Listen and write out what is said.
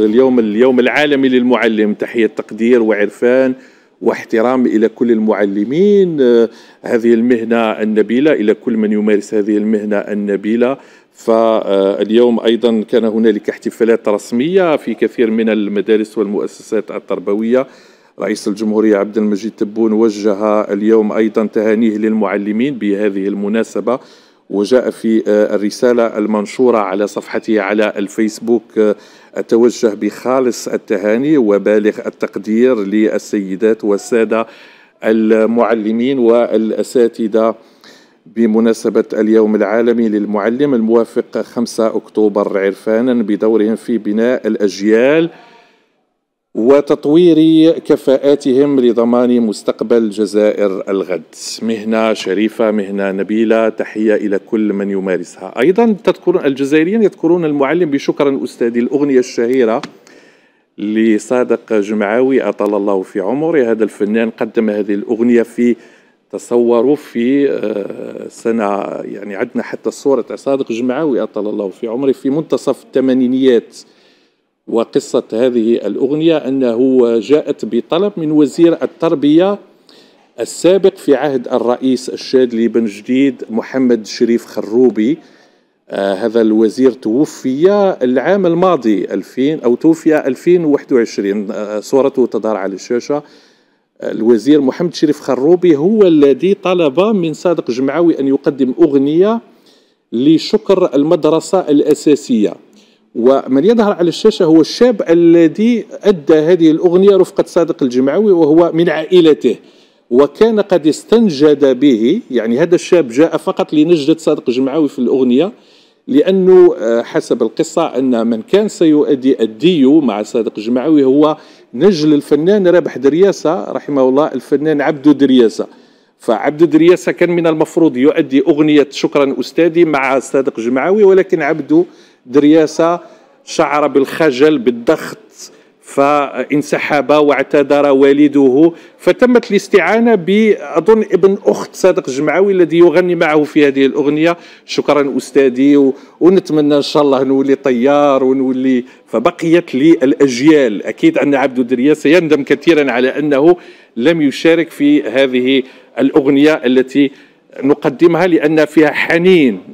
اليوم اليوم العالمي للمعلم تحية تقدير وعرفان واحترام إلى كل المعلمين آه، هذه المهنة النبيلة إلى كل من يمارس هذه المهنة النبيلة فاليوم أيضا كان هنالك احتفالات رسمية في كثير من المدارس والمؤسسات التربوية رئيس الجمهورية عبد المجيد تبون وجه اليوم أيضا تهانيه للمعلمين بهذه المناسبة وجاء في آه، الرسالة المنشورة على صفحته على الفيسبوك آه، أتوجه بخالص التهاني وبالغ التقدير للسيدات والسادة المعلمين والأساتذة بمناسبة اليوم العالمي للمعلم الموافق 5 أكتوبر عرفانا بدورهم في بناء الأجيال وتطوير كفاءاتهم لضمان مستقبل جزائر الغد مهنة شريفة مهنة نبيلة تحية إلى كل من يمارسها أيضا تذكرون الجزائريين يذكرون المعلم بشكرا أستاذي الأغنية الشهيرة لصادق جمعاوي أطال الله في عمره هذا الفنان قدم هذه الأغنية في تصوروا في آه، سنة يعني عدنا حتى الصورة صادق جمعاوي أطال الله في عمره في منتصف الثمانينيات وقصة هذه الأغنية أنه جاءت بطلب من وزير التربية السابق في عهد الرئيس الشاذلي بن جديد محمد شريف خروبي آه هذا الوزير توفي العام الماضي 2000 أو توفي 2021 آه صورته تظهر على الشاشة الوزير محمد شريف خروبي هو الذي طلب من صادق جمعوي أن يقدم أغنية لشكر المدرسة الأساسية ومن يظهر على الشاشة هو الشاب الذي أدى هذه الأغنية رفقة صادق الجمعوي وهو من عائلته وكان قد استنجد به يعني هذا الشاب جاء فقط لنجدة صادق الجمعوي في الأغنية لأنه آه، حسب القصة أن من كان سيؤدي الديو مع صادق الجمعوي هو نجل الفنان رابح درياسة رحمه الله الفنان عبدو درياسة فعبد درياسة كان من المفروض يؤدي أغنية شكرا أستاذي مع صادق الجمعوي ولكن عبدو درياسة شعر بالخجل بالضغط فانسحب واعتذر والده فتمت الاستعانة بأظن ابن أخت صادق الجمعوي الذي يغني معه في هذه الأغنية شكرا أستاذي ونتمنى إن شاء الله نولي طيار ونولي فبقيت لي الأجيال أكيد أن عبد دريا سيندم كثيرا على أنه لم يشارك في هذه الأغنية التي نقدمها لأن فيها حنين